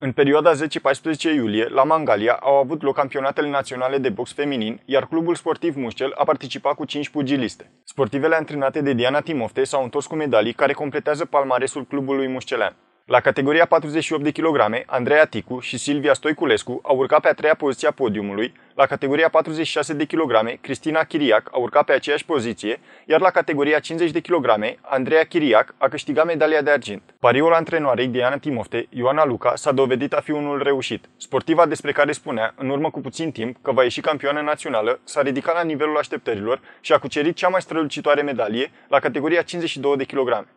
În perioada 10-14 iulie, la Mangalia, au avut loc campionatele naționale de box feminin, iar clubul sportiv Mușcel a participat cu 5 pugiliste. Sportivele antrenate de Diana Timofte s-au întors cu medalii care completează palmaresul clubului mușcelean. La categoria 48 de kg, Andreea Ticu și Silvia Stoiculescu au urcat pe a treia poziție a podiumului, la categoria 46 de kg, Cristina Chiriac a urcat pe aceeași poziție, iar la categoria 50 de kg, Andreea Chiriac a câștigat medalia de argint. Pariul antrenoarei Diana Timofte, Ioana Luca, s-a dovedit a fi unul reușit. Sportiva despre care spunea, în urmă cu puțin timp, că va ieși campioană națională, s-a ridicat la nivelul așteptărilor și a cucerit cea mai strălucitoare medalie la categoria 52 de kg.